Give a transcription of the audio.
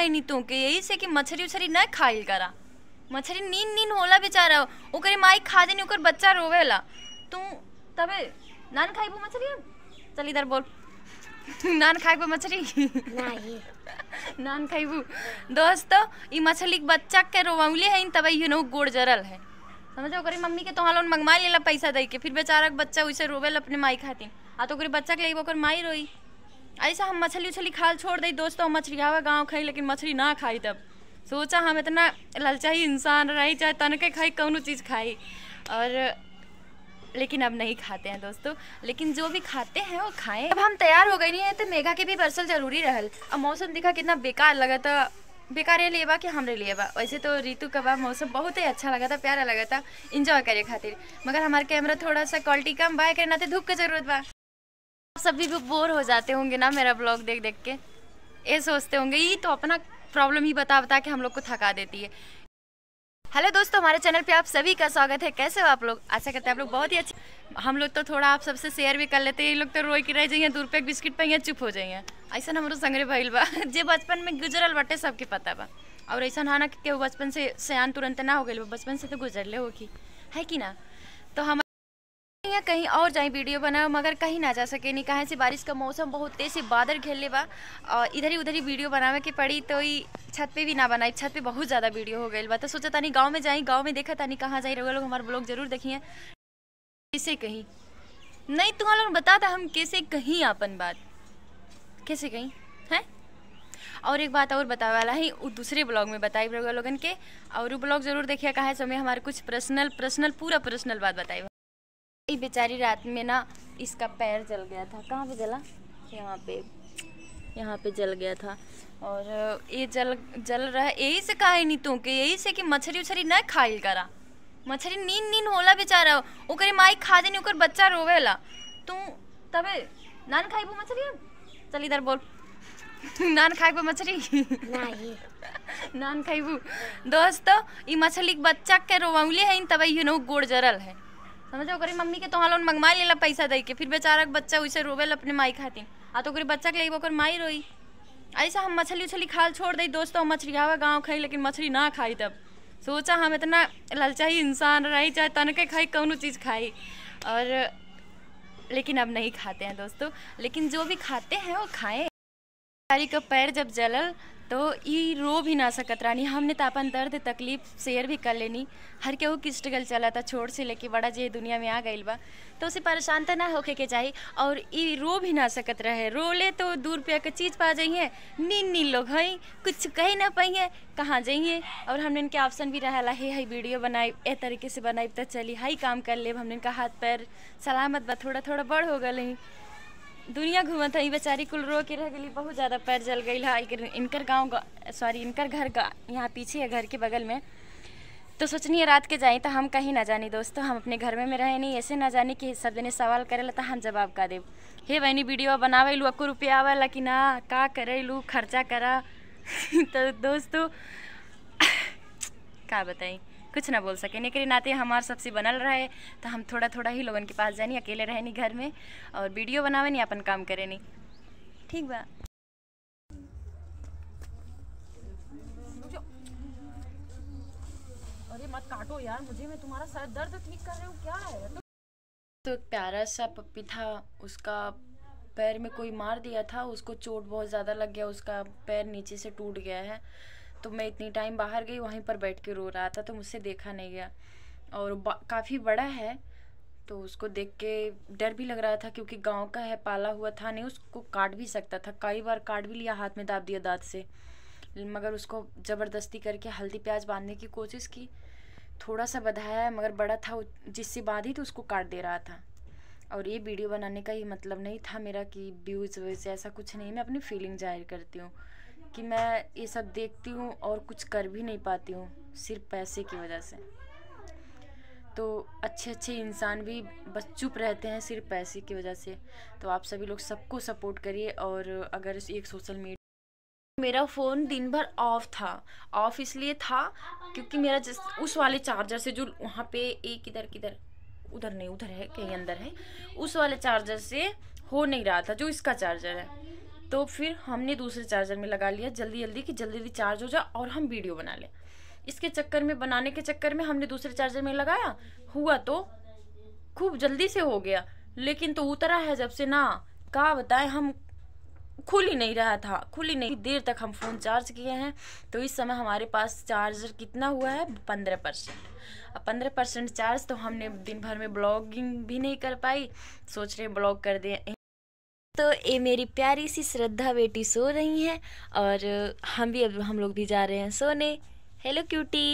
है नी तू तो, के यही से कि मछली उछरी न खाइल करा मछली नींद नींद होला बेचारा ओकरे माई खा देनी ओकर बच्चा रोवेला तू तबे नान खाई वो मछली चल इधर बोल नान खाई मछली नहीं नान खाइबू दोस्त ई मछली के बच्चा के रोवाउली है तबे यू नो गोड़ जरल है समझो ओकरी मम्मी के तोहा लोन मंगवा लेला पैसा दे के फिर बेचारा के बच्चा उसे रोवेला अपने माई खातिर आ तो ओकरी बच्चा के लिए ओकर माई रोई ऐसा हम मछली उछली खाल छोड़ दी दोस्तों हम मछली खावा गाँव खाई लेकिन मछली ना खाई तब सोचा हम इतना ललचाई इंसान रही चाहे तनके खाई कौन चीज़ खाई और लेकिन अब नहीं खाते हैं दोस्तों लेकिन जो भी खाते हैं वो खाएं अब हम तैयार हो गए नहीं है तो मेघा के भी बरसल जरूरी रहल अब मौसम दिखा कितना बेकार लगा था बेकार ये बा कि हमारे लिए बा वैसे तो ऋतु का बा मौसम बहुत ही अच्छा लगा था प्यारा लगा था इंजॉय करे खातिर मगर हमारे कैमरा थोड़ा सा क्वालिटी कम बाय करना नाते धूप के जरूरत बा सभी भी बोर हो जाते होंगे ना मेरा ब्लॉग देख देख के ये सोचते होंगे ये तो अपना प्रॉब्लम ही बता बता के हम लोग को थका देती है हेलो दोस्तों हमारे चैनल पे आप सभी का स्वागत है कैसे हो आप लोग आशा करते हैं आप लोग बहुत ही अच्छे हम लोग तो थोड़ा आप सबसे शेयर भी कर लेते हैं ये लोग तो रोई के रह जाइए दो पे बिस्किट पाइए चुप हो जाइए ऐसा हमारे संगरे भाई बा जो बचपन में गुजरल बटे सबके पता बा और ऐसा ना कि बचपन से सयान तुरंत ना हो गए बचपन से तो गुजरले होगी है कि ना तो हम या कहीं और जाए वीडियो बनाओ मगर कहीं ना जा सके नहीं कहा से बारिश का मौसम बहुत तेज से बादल घेरले बा और इधर ही उधर ही वीडियो बनावे के पड़ी तो ई छत पे भी ना बनाई छत पे बहुत ज़्यादा वीडियो हो गई बा तो सोचा तानी गाँव में जाई गाँव में देखा तानी कहाँ जाए रहोगे लोग हमारे ब्लॉग जरूर देखिए कैसे कहीं नहीं तुम लोग बता था हम कैसे कहीं अपन बात कैसे कहीं हैं और एक बात और बता वाला है वो दूसरे ब्लॉग में बताई लोगन के और वो ब्लॉग जरूर देखिए कहा है समय हमारे कुछ पर्सनल पर्सनल पूरा पर्सनल बात बताई ये बेचारी रात में ना इसका पैर जल गया था कहाँ पे जला यहाँ पे यहाँ पे जल गया था और ये जल जल रहा है यही से कहा नहीं तू कि यही से कि मछली उछरी ना खाई करा मछली नींद नींद होला बेचारा ओकरे माई खा देनी ओकर बच्चा रोवेला तू तबे नान खाई मछली चल इधर बोल नान खाइबो मछली नान खाई दोस्तों ई मछली के बच्चा के रोवौले है तब यू नो गोड़ जरल है समझो ओकरी मम्मी के हाँ लोन मंगवा ला पैसा दे के फिर बेचारा बच्चा वैसे रोवेल अपने माई खाती आ तो ओकरी बच्चा के लिए ओकर माई रोई ऐसा हम मछली उछली खाल छोड़ दी दोस्तों मछली आवा गाँव खाई लेकिन मछली ना खाई तब सोचा हम इतना ललचाई इंसान रही चाहे तन के खाई कौन चीज़ खाई और लेकिन अब नहीं खाते हैं दोस्तों लेकिन जो भी खाते हैं वो खाएँ का पैर जब जलल तो ये रो भी ना सकत रानी हमने तो अपन दर्द तकलीफ शेयर भी कर लेनी हर केहू के स्ट्रगल चला था छोट से लेके बड़ा जे दुनिया में आ गई बा तो उसे परेशान तो ना होके के चाहिए और ये रो भी ना सकत रहे रोले तो दू रुपया के चीज़ पा जाइए नीन नीन लोग हई कुछ कह ना पाइए कहाँ जाइए और हमने इनके ऑप्शन भी रहा हे हई वीडियो बनाई ए तरीके से बनाई तो चली हई काम कर ले हमने इनका हाथ पैर सलामत बा थोड़ा थोड़ा बड़ हो गई दुनिया घूमत है बेचारी कुल रो के रह गई बहुत ज़्यादा पैर जल गई है इनकर गाँव का सॉरी इनकर घर का यहाँ पीछे है घर के बगल में तो सोचनी है रात के जाए तो हम कहीं ना जानी दोस्तों हम अपने घर में, में रहे नहीं ऐसे ना जानी कि सब जने सवाल करे तो हम जवाब का देव हे बहनी वीडियो बनावे लू अको रुपया ला कि ना का करे लू खर्चा करा तो दोस्तों का बताई कुछ ना बोल सके निकरी नाते हमार सबसे बनल रहे तो हम थोड़ा थोड़ा ही लोगन के पास जाए अकेले रहे नहीं घर में और वीडियो बनावे नहीं अपन काम करे नहीं ठीक बा अरे मत काटो यार मुझे मैं तुम्हारा सर दर्द ठीक कर रही हूँ क्या है तो, तो प्यारा सा पप्पी था उसका पैर में कोई मार दिया था उसको चोट बहुत ज़्यादा लग गया उसका पैर नीचे से टूट गया है तो मैं इतनी टाइम बाहर गई वहीं पर बैठ के रो रहा था तो मुझसे देखा नहीं गया और काफ़ी बड़ा है तो उसको देख के डर भी लग रहा था क्योंकि गांव का है पाला हुआ था नहीं उसको काट भी सकता था कई बार काट भी लिया हाथ में दाब दिया दांत से मगर उसको ज़बरदस्ती करके हल्दी प्याज बांधने की कोशिश की थोड़ा सा बधाया मगर बड़ा था जिससे बांधी तो उसको काट दे रहा था और ये वीडियो बनाने का ये मतलब नहीं था मेरा कि व्यूज़ वैसे ऐसा कुछ नहीं मैं अपनी फीलिंग जाहिर करती हूँ कि मैं ये सब देखती हूँ और कुछ कर भी नहीं पाती हूँ सिर्फ पैसे की वजह से तो अच्छे अच्छे इंसान भी बस चुप रहते हैं सिर्फ पैसे की वजह से तो आप सभी लोग सबको सपोर्ट करिए और अगर एक सोशल मीडिया मेरा फ़ोन दिन भर ऑफ था ऑफ इसलिए था क्योंकि मेरा जिस उस वाले चार्जर से जो वहाँ पे एक इधर किधर उधर नहीं उधर है कहीं अंदर है उस वाले चार्जर से हो नहीं रहा था जो इसका चार्जर है तो फिर हमने दूसरे चार्जर में लगा लिया जल्दी जल्दी कि जल्दी जल्दी चार्ज हो जाए और हम वीडियो बना लें इसके चक्कर में बनाने के चक्कर में हमने दूसरे चार्जर में लगाया हुआ तो खूब जल्दी से हो गया लेकिन तो उतरा है जब से ना कहा बताएं हम खुल ही नहीं रहा था खुल ही नहीं देर तक हम फ़ोन चार्ज किए हैं तो इस समय हमारे पास चार्जर कितना हुआ है पंद्रह परसेंट अब पंद्रह परसेंट चार्ज तो हमने दिन भर में ब्लॉगिंग भी नहीं कर पाई सोच रहे ब्लॉग कर दें तो ये मेरी प्यारी सी श्रद्धा बेटी सो रही हैं और हम भी अब हम लोग भी जा रहे हैं सोने हेलो क्यूटी